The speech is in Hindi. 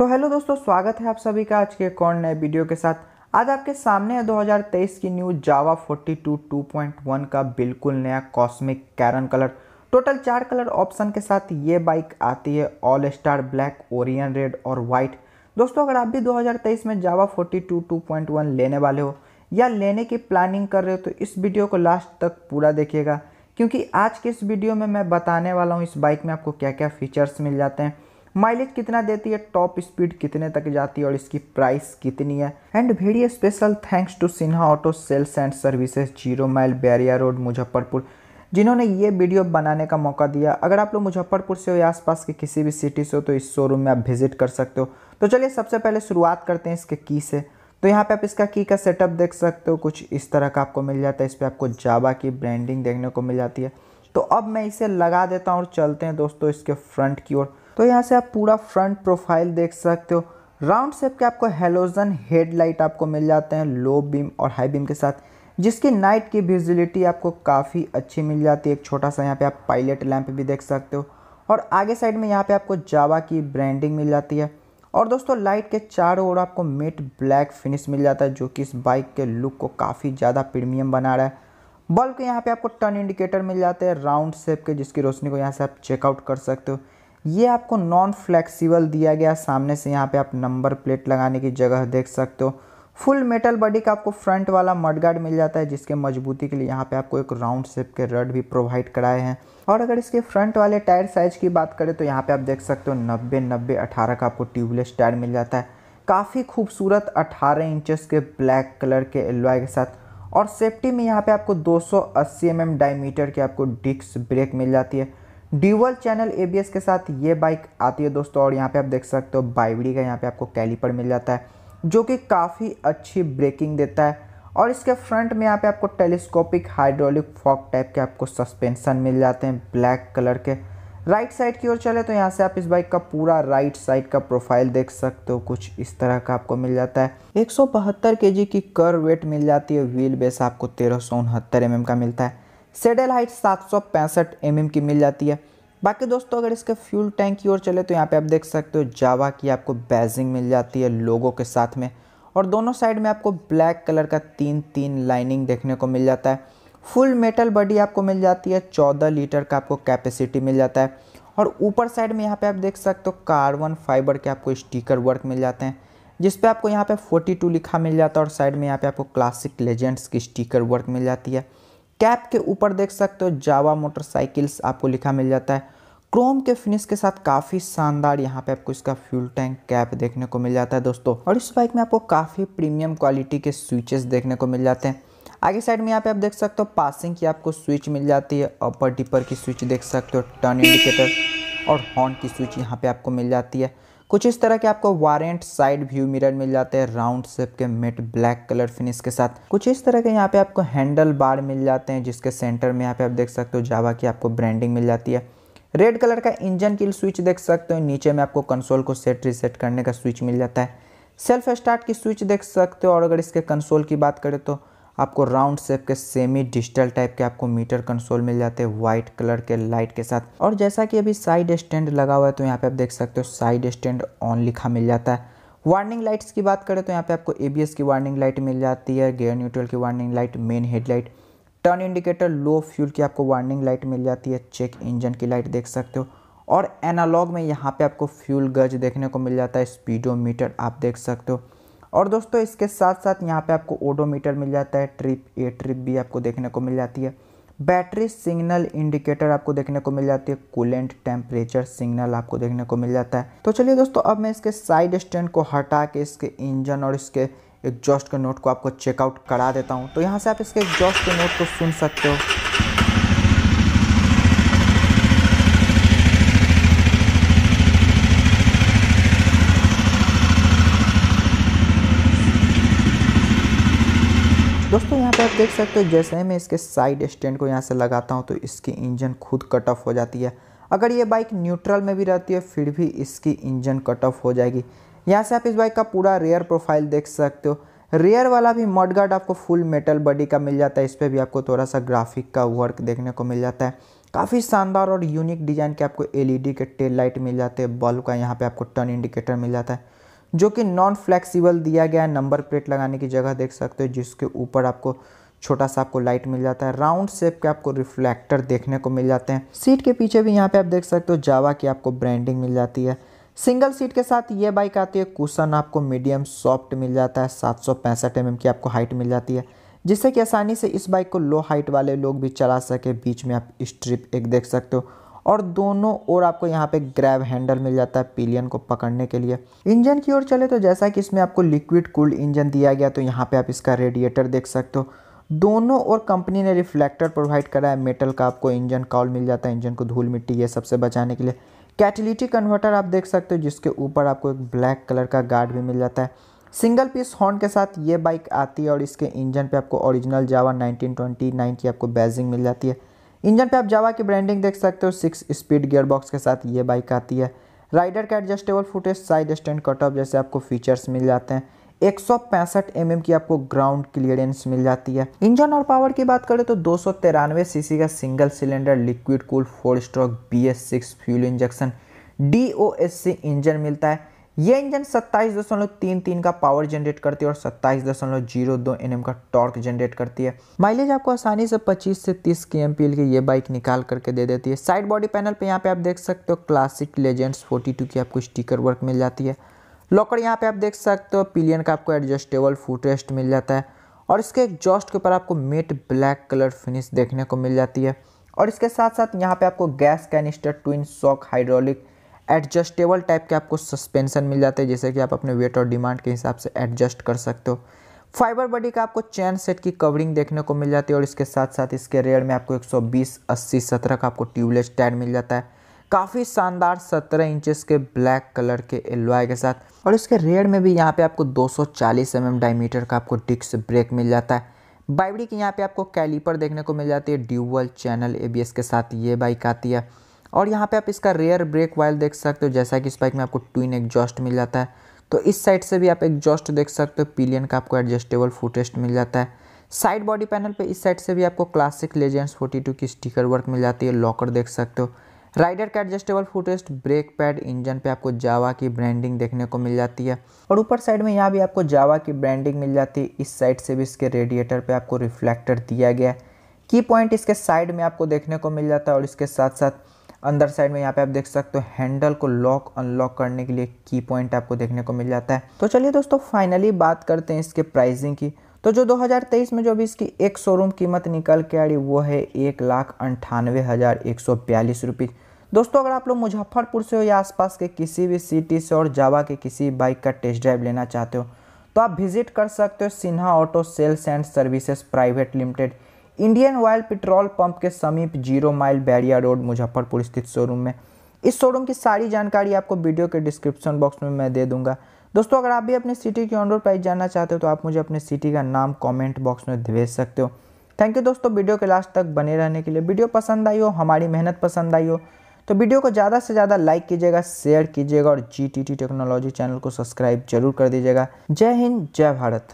तो हेलो दोस्तों स्वागत है आप सभी का आज के एक और नए वीडियो के साथ आज आपके सामने है 2023 की न्यू जावा 42 2.1 का बिल्कुल नया कॉस्मिक कैरन कलर टोटल चार कलर ऑप्शन के साथ ये बाइक आती है all star black orion red और वाइट दोस्तों अगर आप भी 2023 में जावा 42 2.1 लेने वाले हो या लेने की प्लानिंग कर रहे हो तो इस वीडियो को लास्ट तक पूरा देखिएगा क्योंकि आज के इस वीडियो में मैं बताने वाला हूँ इस बाइक में आपको क्या क्या फीचर्स मिल जाते हैं माइलेज कितना देती है टॉप स्पीड कितने तक जाती है और इसकी प्राइस कितनी है and very special thanks to Sinha auto sales and services zero mile Bairiya road Muzaffarpur जिन्होंने ये वीडियो बनाने का मौका दिया अगर आप लोग मुजफ्फरपुर से हो या आसपास के किसी भी सिटी से हो तो इस शोरूम में आप विजिट कर सकते हो तो चलिए सबसे पहले शुरुआत करते हैं इसके की से तो यहाँ पे आप इसका की का सेटअप देख सकते हो कुछ इस तरह का आपको मिल जाता है इस पर आपको जावा की ब्रांडिंग देखने को मिल जाती है तो अब मैं इसे लगा देता हूँ और चलते हैं दोस्तों इसके फ्रंट की ओर तो यहाँ से आप पूरा फ्रंट प्रोफाइल देख सकते हो राउंड शेप के आपको हेलोजन हेडलाइट आपको मिल जाते हैं लो बीम और हाई बीम के साथ जिसकी नाइट की विजिलिटी आपको काफ़ी अच्छी मिल जाती है एक छोटा सा यहाँ पे आप पायलट लैंप भी देख सकते हो और आगे साइड में यहाँ पे आपको जावा की ब्रांडिंग मिल जाती है और दोस्तों लाइट के चारों ओर आपको मेट ब्लैक फिनिश मिल जाता है जो कि इस बाइक के लुक को काफ़ी ज़्यादा प्रीमियम बना रहा है बल्ब के यहाँ पर आपको टर्न इंडिकेटर मिल जाते हैं राउंड शेप के जिसकी रोशनी को यहाँ से आप चेकआउट कर सकते हो ये आपको नॉन फ्लेक्सिबल दिया गया सामने से यहाँ पे आप नंबर प्लेट लगाने की जगह देख सकते हो फुल मेटल बॉडी का आपको फ्रंट वाला मडगार्ड मिल जाता है जिसके मजबूती के लिए यहाँ पे आपको एक राउंड शेप के रड भी प्रोवाइड कराए हैं और अगर इसके फ्रंट वाले टायर साइज की बात करें तो यहाँ पे आप देख सकते हो नब्बे नब्बे अठारह का आपको ट्यूबलेस टायर मिल जाता है काफ़ी खूबसूरत अठारह इंचज के ब्लैक कलर के एलवाय के साथ और सेफ्टी में यहाँ पे आपको दो सौ डायमीटर mm के आपको डिस्क ब्रेक मिल जाती है ड्यूअल चैनल एबीएस के साथ ये बाइक आती है दोस्तों और यहाँ पे आप देख सकते हो बाइवड़ी का यहाँ पे आपको कैलीपर मिल जाता है जो कि काफ़ी अच्छी ब्रेकिंग देता है और इसके फ्रंट में यहाँ पे आपको टेलीस्कोपिक हाइड्रोलिक फॉक टाइप के आपको सस्पेंशन मिल जाते हैं ब्लैक कलर के राइट साइड की ओर चले तो यहाँ से आप इस बाइक का पूरा राइट साइड का प्रोफाइल देख सकते हो कुछ इस तरह का आपको मिल जाता है एक सौ की कर वेट मिल जाती है व्हील बेस आपको तेरह सौ का मिलता है सेडल हाइट सात सौ पैंसठ एम की मिल जाती है बाकी दोस्तों अगर इसके फ्यूल टैंक की ओर चले तो यहाँ पे आप देख सकते हो जावा की आपको बैजिंग मिल जाती है लोगों के साथ में और दोनों साइड में आपको ब्लैक कलर का तीन तीन लाइनिंग देखने को मिल जाता है फुल मेटल बॉडी आपको मिल जाती है चौदह लीटर का आपको कैपेसिटी मिल जाता है और ऊपर साइड में यहाँ पर आप देख सकते हो कार्बन फाइबर के आपको स्टीकर वर्क मिल जाते हैं जिस पर आपको यहाँ पर फोर्टी लिखा मिल जाता है और साइड में यहाँ पर आपको क्लासिक लेजेंड्स की स्टीकर वर्क मिल जाती है कैप के ऊपर देख सकते हो जावा मोटरसाइकिल्स आपको लिखा मिल जाता है क्रोम के फिनिश के साथ काफ़ी शानदार यहाँ पे आपको इसका फ्यूल टैंक कैप देखने को मिल जाता है दोस्तों और इस बाइक में आपको काफ़ी प्रीमियम क्वालिटी के स्विचेस देखने को मिल जाते हैं आगे साइड में यहाँ पे आप देख सकते हो पासिंग की आपको स्विच मिल जाती है अपर डिपर की स्विच देख सकते हो टर्न इंडिकेटर और हॉर्न की स्विच यहाँ पे आपको मिल जाती है कुछ इस तरह के आपको वारेंट साइड व्यू मिरर मिल जाते हैं राउंड शेप के मिट ब्लैक कलर फिनिश के साथ कुछ इस तरह के यहाँ पे आपको हैंडल बार मिल जाते हैं जिसके सेंटर में यहाँ पे आप देख सकते हो जावा की आपको ब्रांडिंग मिल जाती है रेड कलर का इंजन किल स्विच देख सकते हो नीचे में आपको कंसोल को सेट रिसेट करने का स्विच मिल जाता है सेल्फ स्टार्ट की स्विच देख सकते हो और अगर इसके कंसोल की बात करें तो आपको राउंड शेप के सेमी डिजिटल टाइप के आपको मीटर कंसोल मिल जाते हैं व्हाइट कलर के लाइट के साथ और जैसा कि अभी साइड स्टैंड लगा हुआ है तो यहाँ पे आप देख सकते हो साइड स्टैंड ऑन लिखा मिल जाता है वार्निंग लाइट्स की बात करें तो यहाँ पे आपको ए की वार्निंग लाइट मिल जाती है गेयर न्यूट्रल की warning light main headlight turn indicator low fuel की आपको वार्निंग लाइट मिल जाती है चेक इंजन की लाइट देख सकते हो और एनालॉग में यहाँ पे आपको फ्यूल गज देखने को मिल जाता है स्पीडोमीटर आप देख सकते हो और दोस्तों इसके साथ साथ यहाँ पे आपको ओडोमीटर मिल जाता है ट्रिप ए ट्रिप भी आपको देखने को मिल जाती है बैटरी सिग्नल इंडिकेटर आपको देखने को मिल जाती है कूलेंट टेम्परेचर सिग्नल आपको देखने को मिल जाता है तो चलिए दोस्तों अब मैं इसके साइड स्टैंड को हटा के इसके इंजन और इसके एग्जॉस्ट के नोट को आपको चेकआउट करा देता हूँ तो यहाँ से आप इसके एग्जॉस्ट के नोट को सुन सकते हो दोस्तों यहाँ पे आप देख सकते हो जैसे मैं इसके साइड स्टैंड को यहाँ से लगाता हूँ तो इसकी इंजन खुद कट ऑफ हो जाती है अगर ये बाइक न्यूट्रल में भी रहती है फिर भी इसकी इंजन कट ऑफ हो जाएगी यहाँ से आप इस बाइक का पूरा रेयर प्रोफाइल देख सकते हो रेयर वाला भी मड गार्ड आपको फुल मेटल बॉडी का मिल जाता है इस पर भी आपको थोड़ा सा ग्राफिक का वर्क देखने को मिल जाता है काफ़ी शानदार और यूनिक डिज़ाइन के आपको एलईडी के टेल लाइट मिल जाते हैं बल्ब का यहाँ पे आपको टर्न इंडिकेटर मिल जाता है जो कि नॉन फ्लेक्सिबल दिया गया है नंबर प्लेट लगाने की जगह देख सकते हो जिसके ऊपर आपको छोटा सा आपको लाइट मिल जाता है राउंड शेप के आपको रिफ्लेक्टर देखने को मिल जाते हैं सीट के पीछे भी यहाँ पे आप देख सकते हो जावा की आपको ब्रांडिंग मिल जाती है सिंगल सीट के साथ ये बाइक आती है कुशन आपको मीडियम सॉफ्ट मिल जाता है सात सौ एम mm की आपको हाइट मिल जाती है जिससे कि आसानी से इस बाइक को लो हाइट वाले लोग भी चला सके बीच में आप स्ट्रिप एक देख सकते हो और दोनों ओर आपको यहाँ पे ग्रैब हैंडल मिल जाता है पिलियन को पकड़ने के लिए इंजन की ओर चले तो जैसा कि इसमें आपको लिक्विड कूल्ड इंजन दिया गया तो यहाँ पे आप इसका रेडिएटर देख सकते हो दोनों और कंपनी ने रिफ्लेक्टर प्रोवाइड करा है मेटल का आपको इंजन कॉल मिल जाता है इंजन को धूल मिट्टी ये सबसे बचाने के लिए कैटिलिटी कन्वर्टर आप देख सकते हो जिसके ऊपर आपको एक ब्लैक कलर का गार्ड भी मिल जाता है सिंगल पीस हॉर्न के साथ ये बाइक आती है और इसके इंजन पे आपको ओरिजिनल जावा 1929 की आपको बैजिंग मिल जाती है इंजन पे आप जावा की ब्रांडिंग देख सकते हो सिक्स स्पीड गियर बॉक्स के साथ ये बाइक आती है राइडर का adjustable footrest side stand cutoff जैसे आपको फीचर्स मिल जाते हैं एक सौ mm की आपको ग्राउंड क्लियरेंस मिल जाती है इंजन और पावर की बात करें तो दो सीसी का single cylinder liquid cool four stroke B S six fuel injection डी इंजन मिलता है ये इंजन 27.33 का पावर जनरेट करती है और 27.02 एनएम का टॉर्क जनरेट करती है माइलेज आपको आसानी से 25 से 30 के एम की ये बाइक निकाल करके दे देती है साइड बॉडी पैनल पे यहाँ पे आप देख सकते हो क्लासिक लेजेंड्स 42 की आपको स्टिकर वर्क मिल जाती है लॉकर यहाँ पे आप देख सकते हो पिलियन का आपको एडजस्टेबल फुटरेस्ट मिल जाता है और इसके एग्जॉस्ट के ऊपर आपको मेट ब्लैक कलर फिनिश देखने को मिल जाती है और इसके साथ साथ यहाँ पे आपको gas canister twin shock hydraulic adjustable type के आपको सस्पेंशन मिल जाते हैं जैसे कि आप अपने वेट और डिमांड के हिसाब से एडजस्ट कर सकते हो फाइबर बॉडी का आपको चैन सेट की कवरिंग देखने को मिल जाती है और इसके साथ साथ इसके रेयर में आपको 120 80 17 का आपको ट्यूबलेस टायर मिल जाता है काफ़ी शानदार 17 इंचेस के ब्लैक कलर के एलवाई के साथ और इसके रेयर में भी यहाँ पे आपको 240 सौ mm डायमीटर का आपको डिक्स ब्रेक मिल जाता है बाइबड़ी की यहाँ पे आपको कैलीपर देखने को मिल जाती है ड्यूबल चैनल ए के साथ ये बाइक आती है और यहाँ पे आप इसका रेयर ब्रेक वायल देख सकते हो जैसा कि इस बाइक में आपको ट्विन एग्जॉस्ट मिल जाता है तो इस साइड से भी आप एग्जॉस्ट देख सकते हो पिलियन का आपको एडजस्टेबल फुटेस्ट मिल जाता है साइड बॉडी पैनल पे इस साइड से भी आपको क्लासिक लेजेंड्स 42 की स्टिकर वर्क मिल जाती है लॉकर देख सकते हो राइडर का adjustable footrest brake pad engine पे आपको जावा की ब्रांडिंग देखने को मिल जाती है और ऊपर साइड में यहाँ भी आपको जावा की ब्रांडिंग मिल जाती है इस साइड से भी इसके रेडिएटर पर आपको रिफ्लेक्टर दिया गया है की पॉइंट इसके साइड में आपको देखने को मिल जाता है और इसके साथ साथ अंदर साइड में यहाँ पे आप देख सकते हो हैंडल को लॉक अनलॉक करने के लिए की पॉइंट आपको देखने को मिल जाता है तो चलिए दोस्तों फाइनली बात करते हैं इसके प्राइसिंग की तो जो 2023 में जो अभी इसकी एक शोरूम कीमत निकल के आ रही वो है एक लाख अंठानवे हज़ार एक सौ बयालीस रुपीज़ दोस्तों अगर आप लोग मुजफ्फरपुर से हो या आसपास के किसी भी सिटी से और जावा के किसी बाइक का टेस्ट ड्राइव लेना चाहते हो तो आप विजिट कर सकते हो Sinha auto sales and services private limited Indian oil petrol pump के समीप zero mile Bairiya road Muzaffarpur स्थित शोरूम में इस शोरूम की सारी जानकारी आपको वीडियो के डिस्क्रिप्शन बॉक्स में मैं दे दूंगा दोस्तों अगर आप भी अपने सिटी की ऑनरोड प्राइस जानना चाहते हो तो आप मुझे अपने सिटी का नाम कमेंट बॉक्स में भेज सकते हो थैंक यू दोस्तों वीडियो के लास्ट तक बने रहने के लिए वीडियो पसंद आई हो हमारी मेहनत पसंद आई हो तो वीडियो को ज़्यादा से ज़्यादा लाइक कीजिएगा शेयर कीजिएगा और जी टेक्नोलॉजी चैनल को सब्सक्राइब जरूर कर दीजिएगा जय हिंद जय भारत